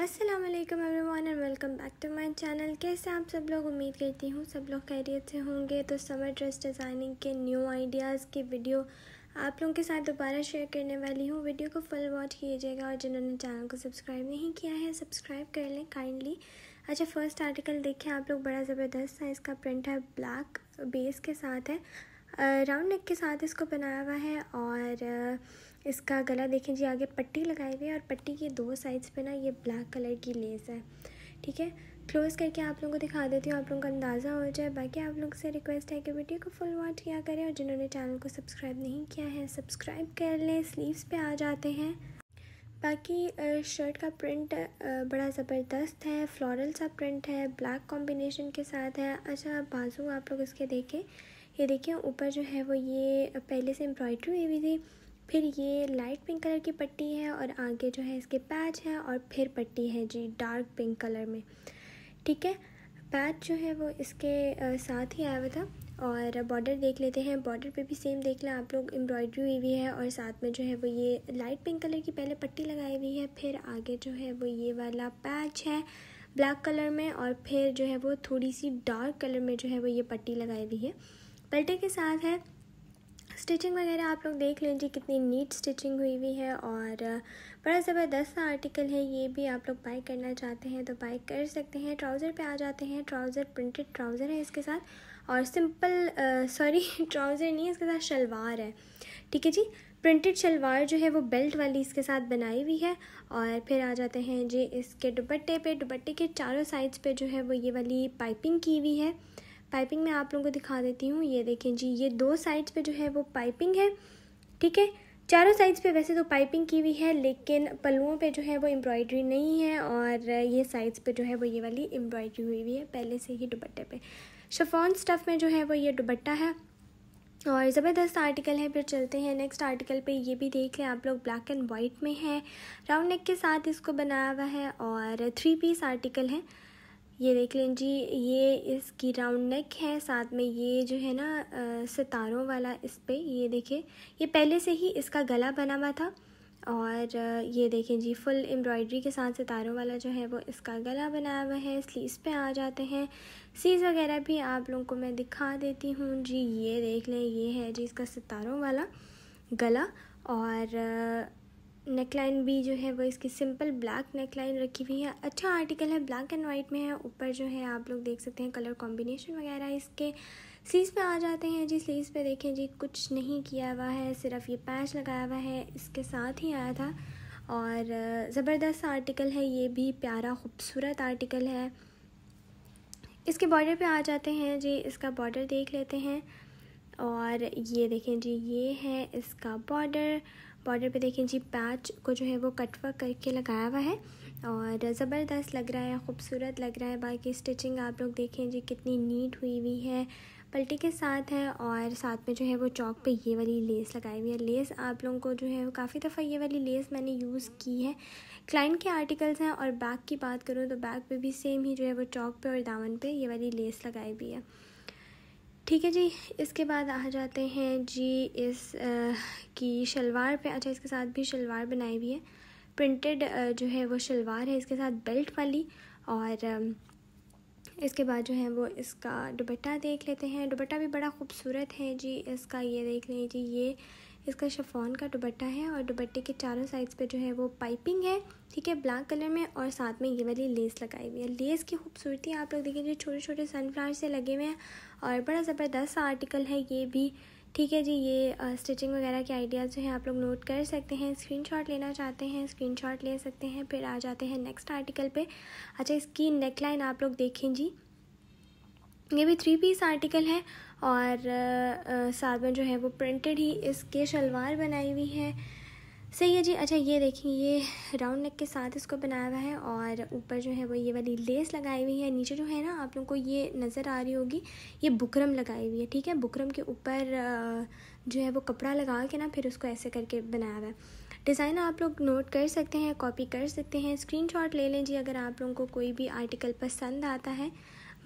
अस्सलाम वालेकुम everyone and welcome back to my channel कैसे आप सब लोग उम्मीद करती हूँ सब लोग खैरियत से होंगे तो समर ड्रेस डिज़ाइनिंग के न्यू आइडियाज़ की वीडियो आप लोगों के साथ दोबारा शेयर करने वाली हूँ वीडियो को फुल वॉच कीजिएगा और जिन्होंने चैनल को सब्सक्राइब नहीं किया है सब्सक्राइब कर लें काइंडली अच्छा फर्स्ट आर्टिकल देखिए आप लोग बड़ा ज़बरदस्त है इसका प्रिंट है ब्लैक बेस के साथ है राउंड नेक के साथ इसको बनाया हुआ है और इसका गला देखें जी आगे पट्टी लगाई हुई है और पट्टी के दो साइड्स पे ना ये ब्लैक कलर की लेस है ठीक है क्लोज़ करके आप लोगों को दिखा देती हूँ आप लोगों का अंदाज़ा हो जाए बाकी आप लोग से रिक्वेस्ट है कि वीडियो को फुल वॉच किया करें और जिन्होंने चैनल को सब्सक्राइब नहीं किया है सब्सक्राइब कर लें स्लीवस पे आ जाते हैं बाकी शर्ट का प्रिंट बड़ा ज़बरदस्त है फ्लोरल सा प्रिंट है ब्लैक कॉम्बिनेशन के साथ है अच्छा बाजू आप लोग इसके देखें ये देखिए ऊपर जो है वो ये पहले से एम्ब्रॉयड्री हुई हुई थी फिर ये लाइट पिंक कलर की पट्टी है और आगे जो है इसके पैच है और फिर पट्टी है जी डार्क पिंक कलर में ठीक है पैच जो है वो इसके साथ ही आया हुआ था और बॉर्डर देख लेते हैं बॉर्डर पे भी सेम देख लें आप लोग एम्ब्रॉयडरी हुई हुई है और साथ में जो है वो ये लाइट पिंक कलर की पहले पट्टी लगाई हुई है फिर आगे जो है वो ये वाला पैच है ब्लैक कलर में और फिर जो है वो थोड़ी सी डार्क कलर में जो है वो ये पट्टी लगाई हुई है पलटे के साथ है स्टिचिंग वगैरह आप लोग देख लें जी कितनी नीट स्टिचिंग हुई हुई है और बड़ा ज़बरदस्त आर्टिकल है ये भी आप लोग बाई करना चाहते हैं तो बाई कर सकते हैं ट्राउज़र पे आ जाते हैं ट्राउज़र प्रिंटेड ट्राउज़र है इसके साथ और सिंपल सॉरी ट्राउज़र नहीं है इसके साथ शलवार है ठीक है जी प्रिंटेड शलवार जो है वो बेल्ट वाली इसके साथ बनाई हुई है और फिर आ जाते हैं जी इसके दुपट्टे पे दुपट्टे के चारों साइड्स पे जो है वो ये वाली पाइपिंग की हुई है पाइपिंग मैं आप लोगों को दिखा देती हूँ ये देखें जी ये दो साइड्स पे जो है वो पाइपिंग है ठीक है चारों साइड्स पे वैसे तो पाइपिंग की हुई है लेकिन पलुओं पे जो है वो एम्ब्रॉयडरी नहीं है और ये साइड्स पे जो है वो ये वाली एम्ब्रॉयडरी हुई हुई है पहले से ही दुपट्टे पे शफॉन स्टफ़ में जो है वो ये दुपट्टा है और ज़बरदस्त आर्टिकल है फिर चलते हैं नेक्स्ट आर्टिकल पे ये भी देख लें आप लोग ब्लैक एंड वाइट में है राउंड नेक के साथ इसको बनाया हुआ है और थ्री पीस आर्टिकल है ये देख लें जी ये इसकी राउंड नेक है साथ में ये जो है ना सितारों वाला इस पर ये देखें ये पहले से ही इसका गला बना हुआ था और ये देखें जी फुल एम्ब्रॉयडरी के साथ सितारों वाला जो है वो इसका गला बनाया हुआ है स्लीव्स पे आ जाते हैं सीज वगैरह भी आप लोगों को मैं दिखा देती हूँ जी ये देख लें ये है जी इसका सितारों वाला गला और नेकलाइन भी जो है वो इसकी सिंपल ब्लैक नेकलाइन रखी हुई है अच्छा आर्टिकल है ब्लैक एंड वाइट में है ऊपर जो है आप लोग देख सकते हैं कलर कॉम्बिनेशन वगैरह इसके स्लीव पे आ जाते हैं जी स्लीव पे देखें जी कुछ नहीं किया हुआ है सिर्फ ये पैच लगाया हुआ है इसके साथ ही आया था और ज़बरदस्त आर्टिकल है ये भी प्यारा खूबसूरत आर्टिकल है इसके बॉर्डर पे आ जाते हैं जी इसका बॉर्डर देख लेते हैं और ये देखें जी ये है इसका बॉर्डर बॉर्डर पे देखें जी पैच को जो है वो कटवा करके लगाया हुआ है और ज़बरदस्त लग रहा है ख़ूबसूरत लग रहा है बाकी स्टिचिंग आप लोग देखें जी कितनी नीट हुई हुई है पलटी के साथ है और साथ में जो है वो चौक पे ये वाली लेस लगाई हुई है लेस आप लोगों को जो है वो काफ़ी दफ़ा ये वाली लेस मैंने यूज़ की है क्लाइंट के आर्टिकल्स हैं और बैग की बात करूँ तो बैग पे भी सेम ही जो है वो चौक पे और दामन पे ये वाली लेस लगाई हुई है ठीक है जी इसके बाद आ जाते हैं जी इस आ, की शलवार पे अच्छा इसके साथ भी शलवार बनाई हुई है प्रिंटेड जो है वो शलवार है इसके साथ बेल्ट वाली और इसके बाद जो है वो इसका दुपट्टा देख लेते हैं दुपट्टा भी बड़ा खूबसूरत है जी इसका ये देख लें जी ये इसका शफोन का दुबट्टा है और दुबट्टे के चारों साइड्स पे जो है वो पाइपिंग है ठीक है ब्लैक कलर में और साथ में ये वाली लेस लगाई हुई है लेस की खूबसूरती आप लोग देखेंगे छोटे छोटे सनफ्लावर से लगे हुए हैं और बड़ा ज़बरदस्त आर्टिकल है ये भी ठीक है जी ये स्टिचिंग वगैरह के आइडियाज़ जो हैं आप लोग नोट कर सकते हैं स्क्रीनशॉट लेना चाहते हैं स्क्रीनशॉट ले सकते हैं फिर आ जाते हैं नेक्स्ट आर्टिकल पे अच्छा इसकी नेकलाइन आप लोग देखें जी ये भी थ्री पीस आर्टिकल है और साथ में जो है वो प्रिंटेड ही इसके शलवार बनाई हुई है सही है जी अच्छा ये देखिए ये राउंड नेक के साथ इसको बनाया हुआ है और ऊपर जो है वो ये वाली लेस लगाई हुई है नीचे जो है ना आप लोगों को ये नज़र आ रही होगी ये बुकरम लगाई हुई है ठीक है बुकरम के ऊपर जो है वो कपड़ा लगा के ना फिर उसको ऐसे करके बनाया हुआ है डिज़ाइन आप लोग नोट कर सकते हैं कॉपी कर सकते हैं स्क्रीनशॉट ले लें जी अगर आप लोगों को कोई भी आर्टिकल पसंद आता है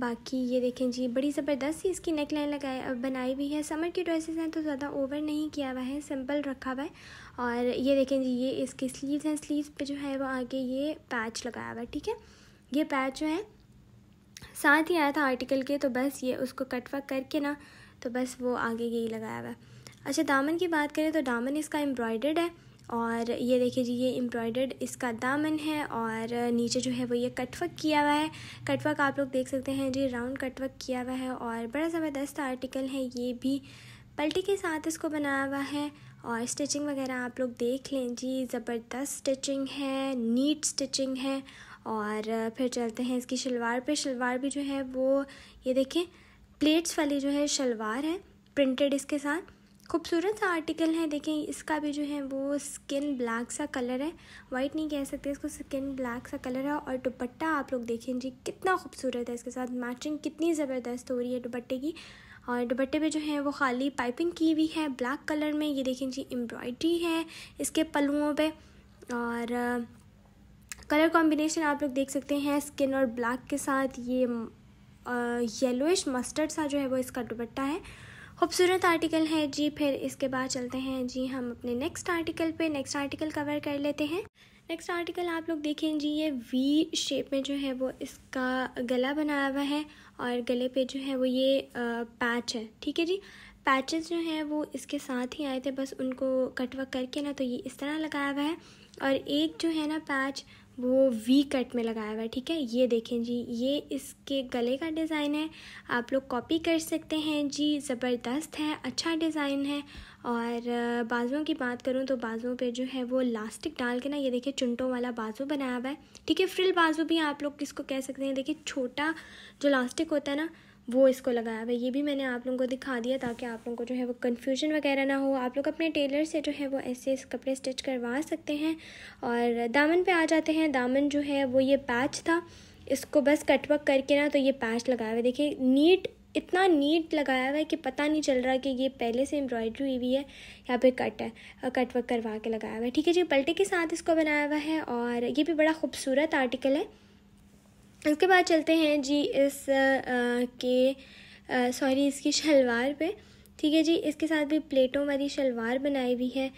बाकी ये देखें जी बड़ी ज़बरदस्त सी इसकी नेक लाइन लगाई बनाई हुई है समर की ड्रेसेस हैं तो ज़्यादा ओवर नहीं किया हुआ है सिंपल रखा हुआ है और ये देखें जी ये इसके स्लीव्स हैं स्लीव्स पे जो है वो आगे ये पैच लगाया हुआ है ठीक है ये पैच जो है साथ ही आया था आर्टिकल के तो बस ये उसको वक करके ना तो बस वो आगे यही लगाया हुआ है अच्छा दामन की बात करें तो दामन इसका एम्ब्रॉयडर्ड है और ये देखिए जी ये एम्ब्रॉयडर्ड इसका दामन है और नीचे जो है वो ये कटवर्क किया हुआ है कटवर्क आप लोग देख सकते हैं जी राउंड कटवर्क किया हुआ है और बड़ा ज़बरदस्त आर्टिकल है ये भी पल्टी के साथ इसको बनाया हुआ है और स्टिचिंग वगैरह आप लोग देख लें जी ज़बरदस्त स्टिचिंग है नीट स्टिचिंग है और फिर चलते हैं इसकी शलवार पर शलवार भी जो है वो ये देखें प्लेट्स वाली जो है शलवार है प्रिंटेड इसके साथ खूबसूरत सा आर्टिकल है देखें इसका भी जो है वो स्किन ब्लैक सा कलर है वाइट नहीं कह सकते इसको स्किन ब्लैक सा कलर है और दुपट्टा आप लोग देखें जी कितना खूबसूरत है इसके साथ मैचिंग कितनी ज़बरदस्त हो रही है दुपट्टे की और दुपट्टे पे जो है वो खाली पाइपिंग की हुई है ब्लैक कलर में ये देखें जी एम्ब्रॉयड्री है इसके पलुओं पर और कलर कॉम्बिनेशन आप लोग देख सकते हैं स्किन और ब्लैक के साथ ये येलोइश मस्टर्ड सा जो है वो इसका दुपट्टा है खूबसूरत आर्टिकल है जी फिर इसके बाद चलते हैं जी हम अपने नेक्स्ट आर्टिकल पे नेक्स्ट आर्टिकल कवर कर लेते हैं नेक्स्ट आर्टिकल आप लोग देखें जी ये वी शेप में जो है वो इसका गला बनाया हुआ है और गले पे जो है वो ये पैच है ठीक है जी पैचेस जो हैं वो इसके साथ ही आए थे बस उनको कटवा करके ना तो ये इस तरह लगाया हुआ है और एक जो है ना पैच वो वी कट में लगाया हुआ है ठीक है ये देखें जी ये इसके गले का डिज़ाइन है आप लोग कॉपी कर सकते हैं जी ज़बरदस्त है अच्छा डिज़ाइन है और बाजुओं की बात करूँ तो बाजुओं पे जो है वो लास्टिक डाल के ना ये देखिए चुंटों वाला बाजू बनाया हुआ है ठीक है फ्रिल बाजू भी आप लोग किसको कह सकते हैं देखिए छोटा जो लास्टिक होता है ना वो इसको लगाया हुआ है ये भी मैंने आप लोगों को दिखा दिया ताकि आप लोगों को जो है वो कन्फ्यूजन वगैरह ना हो आप लोग अपने टेलर से जो है वो ऐसे कपड़े स्टिच करवा सकते हैं और दामन पे आ जाते हैं दामन जो है वो ये पैच था इसको बस कटवक करके ना तो ये पैच लगाया हुआ है देखिए नीट इतना नीट लगाया हुआ है कि पता नहीं चल रहा कि ये पहले से एम्ब्रॉयडरी हुई हुई है या फिर कट है कटवर्क करवा के लगाया हुआ है ठीक है जी पलटे के साथ इसको बनाया हुआ है और ये भी बड़ा खूबसूरत आर्टिकल है इसके बाद चलते हैं जी इस आ, के सॉरी इसकी शलवार पे ठीक है जी इसके साथ भी प्लेटों वाली शलवार बनाई हुई है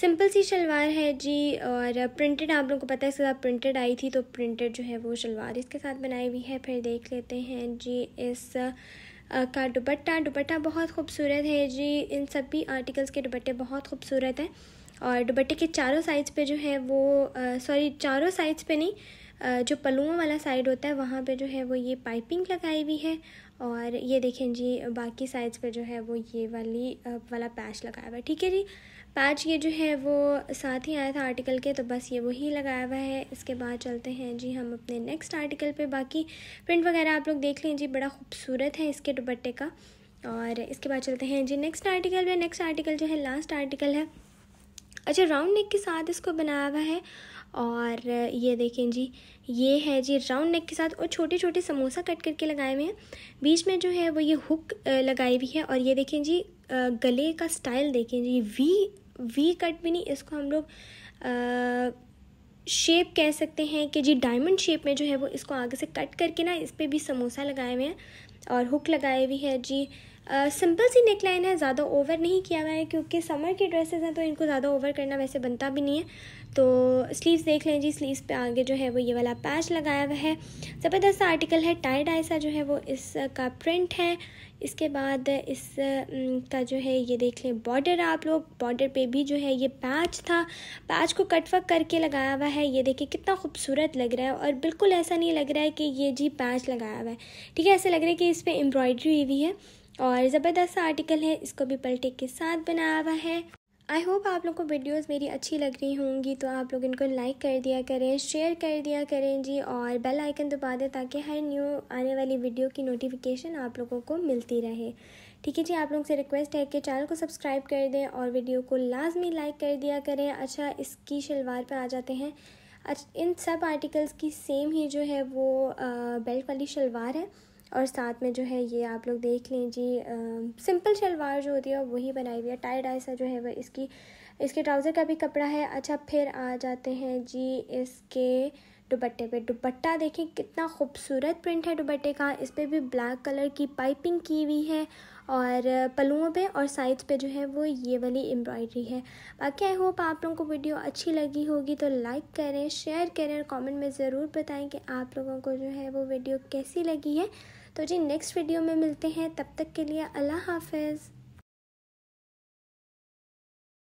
सिंपल सी शलवार है जी और प्रिंटेड आप लोगों को पता है इसके साथ प्रिंटेड आई थी तो प्रिंटेड जो है वो शलवार इसके साथ बनाई हुई है फिर देख लेते हैं जी इस का दुपट्टा दुपट्टा बहुत खूबसूरत है जी इन सभी आर्टिकल्स के दुपट्टे बहुत खूबसूरत हैं और दुपट्टे के चारों साइड्स पे जो है वो सॉरी चारों साइड्स पे नहीं जो पलुओं वाला साइड होता है वहाँ पे जो है वो ये पाइपिंग लगाई हुई है और ये देखें जी बाकी साइड्स पे जो है वो ये वाली वाला पैच लगाया हुआ है ठीक है जी पैच ये जो है वो साथ ही आया था आर्टिकल के तो बस ये वही लगाया हुआ है इसके बाद चलते हैं जी हम अपने नेक्स्ट आर्टिकल पर बाकी प्रिंट वगैरह आप लोग देख लें जी बड़ा खूबसूरत है इसके दुपट्टे का और इसके बाद चलते हैं जी नेक्स्ट आर्टिकल पर नेक्स्ट आर्टिकल जो है लास्ट आर्टिकल है अच्छा राउंड नेक के साथ इसको बनाया हुआ है और ये देखें जी ये है जी राउंड नेक के साथ और छोटे छोटे समोसा कट करके लगाए हुए हैं बीच में जो है वो ये हुक लगाई हुई है और ये देखें जी गले का स्टाइल देखें जी वी वी कट भी नहीं इसको हम लोग शेप कह सकते हैं कि जी डायमंड शेप में जो है वो इसको आगे से कट करके ना इस पर भी समोसा लगाए हुए हैं और हुक लगाए हुई है जी सिंपल सी नेक लाइन है ज़्यादा ओवर नहीं किया हुआ है क्योंकि समर की ड्रेसेस हैं तो इनको ज़्यादा ओवर करना वैसे बनता भी नहीं है तो स्लीव्स देख लें जी स्लीव्स पे आगे जो है वो ये वाला पैच लगाया हुआ है ज़बरदस्त आर्टिकल है टाइड ऐसा जो है वो इसका प्रिंट है इसके बाद इस का जो है ये देख लें बॉर्डर आप लोग बॉर्डर पे भी जो है ये पैच था पैच को कट वक करके लगाया हुआ है ये देखिए कितना खूबसूरत लग रहा है और बिल्कुल ऐसा नहीं लग रहा है कि ये जी पैच लगाया हुआ है ठीक है ऐसे लग रहा है कि इस पर एम्ब्रॉयडरी हुई हुई है और ज़बरदस्त आर्टिकल है इसको भी पलटे के साथ बनाया हुआ है आई होप आप लोग को वीडियोस मेरी अच्छी लग रही होंगी तो आप लोग इनको लाइक कर दिया करें शेयर कर दिया करें जी और बेल आइकन दबा दें ताकि हर न्यू आने वाली वीडियो की नोटिफिकेशन आप लोगों को मिलती रहे ठीक है जी आप लोग से रिक्वेस्ट है कि चैनल को सब्सक्राइब कर दें और वीडियो को लाजमी लाइक कर दिया करें अच्छा इसकी शलवार पर आ जाते हैं अच्छा इन सब आर्टिकल्स की सेम ही जो है वो बेल्ट वाली शलवार है और साथ में जो है ये आप लोग देख लें जी सिंपल शलवार जो होती है वही बनाई हुई है टाई डाई सा जो है वह इसकी इसके ट्राउज़र का भी कपड़ा है अच्छा फिर आ जाते हैं जी इसके दुपट्टे पे दुपट्टा देखें कितना खूबसूरत प्रिंट है दुपट्टे का इस पर भी ब्लैक कलर की पाइपिंग की हुई है और पलुओं पे और साइड्स पे जो है वो ये वाली एम्ब्रॉयडरी है बाकी आई होप आप लोगों को वीडियो अच्छी लगी होगी तो लाइक करें शेयर करें और कमेंट में ज़रूर बताएं कि आप लोगों को जो है वो वीडियो कैसी लगी है तो जी नेक्स्ट वीडियो में मिलते हैं तब तक के लिए अल्लाह हाफिज़